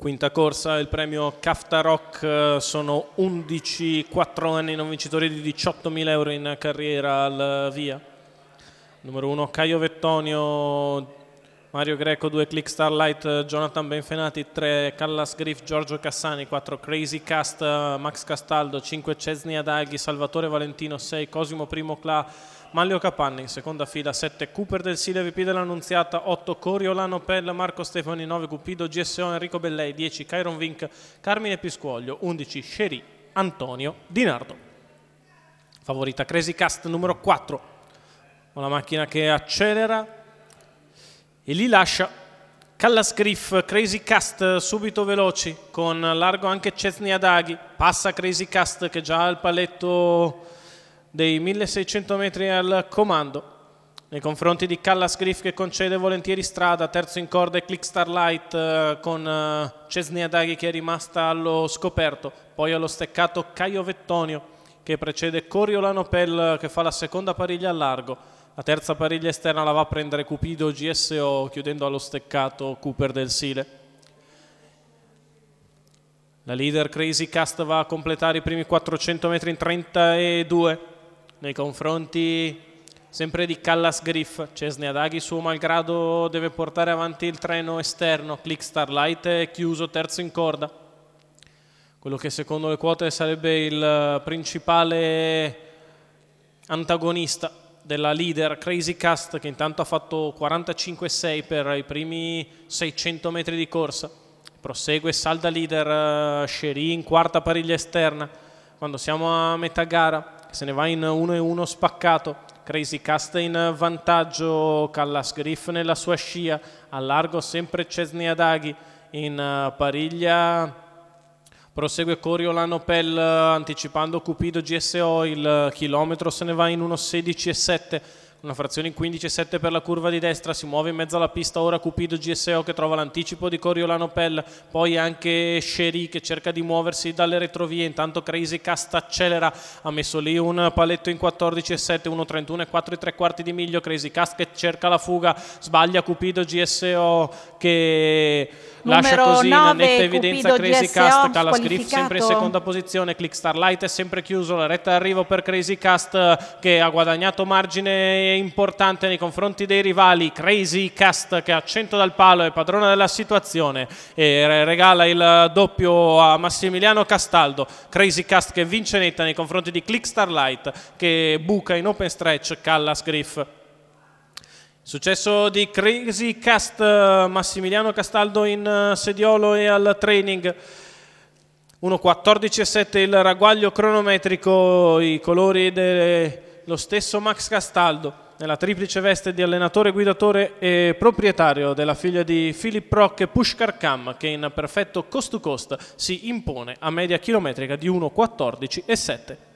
Quinta corsa, il premio Caftaroc, eh, sono 11 4 anni non vincitori di 18.000 euro in carriera al via. Numero 1 Caio Vettonio, Mario Greco, 2 Click Starlight, eh, Jonathan Benfenati, 3 Callas Griff, Giorgio Cassani, 4 Crazy Cast, eh, Max Castaldo, 5 Cesni Adaghi, Salvatore Valentino, 6 Cosimo Primo Cla, Manlio Capanni in seconda fila, 7 Cooper del Sile, VP dell'Annunziata, 8 Coriolano Pell, Marco Stefani, 9 Cupido, GSO Enrico Bellei, 10 Cairon Vink, Carmine Piscuoglio, 11 Sherry, Antonio Di Nardo. Favorita Crazy Cast numero 4, una macchina che accelera e li lascia. Griff, Crazy Cast subito veloci, con largo anche Cesni Adaghi, passa Crazy Cast che già ha il paletto dei 1600 metri al comando. Nei confronti di Griff che concede volentieri strada, terzo in corda e Click Starlight eh, con eh, Cesni Adaghi che è rimasta allo scoperto, poi allo steccato Caio Vettonio che precede Coriolano Pell eh, che fa la seconda pariglia al largo. La terza pariglia esterna la va a prendere Cupido GSO chiudendo allo steccato Cooper del Sile. La leader Crazy Cast va a completare i primi 400 metri in 32 nei confronti sempre di Callas Griff. Cesne Adaghi suo malgrado deve portare avanti il treno esterno. Click Starlight è chiuso terzo in corda. Quello che secondo le quote sarebbe il eh, principale antagonista della leader Crazy Cast che intanto ha fatto 45-6 per i primi 600 metri di corsa. Prosegue salda leader Sherry eh, in quarta pariglia esterna. Quando siamo a metà gara se ne va in 1-1 spaccato. Crazy Cast in vantaggio, Callas Griff nella sua scia, allargo sempre Cesni Adaghi in eh, pariglia Prosegue Coriolano Pell eh, anticipando Cupido GSO, il eh, chilometro se ne va in 1.16.7 una frazione in 15,7 per la curva di destra, si muove in mezzo alla pista ora Cupido GSO che trova l'anticipo di Coriolano Pell, poi anche Sherry che cerca di muoversi dalle retrovie, intanto Crazy Cast accelera, ha messo lì un paletto in 14,7, 1,31 e 4 3 quarti di miglio, Crazy Cast che cerca la fuga, sbaglia Cupido GSO che Numero lascia così 9, in netta evidenza Cupido Crazy GSO, Cast, Calascriff sempre in seconda posizione, Click Starlight è sempre chiuso, la retta d'arrivo per Crazy Cast che ha guadagnato margine importante nei confronti dei rivali. Crazy Cast che a 100 dal palo è padrona della situazione e regala il doppio a Massimiliano Castaldo. Crazy Cast che vince netta nei confronti di Click Starlight che buca in open stretch Callas Griff. Successo di Crazy Cast, Massimiliano Castaldo in eh, sediolo e al training. 1.14.7 il ragguaglio cronometrico, i colori delle lo stesso Max Castaldo, nella triplice veste di allenatore, guidatore e proprietario della figlia di Philip Rock Pushkar Kam, che in perfetto cost to cost si impone a media chilometrica di 1,14 e 7.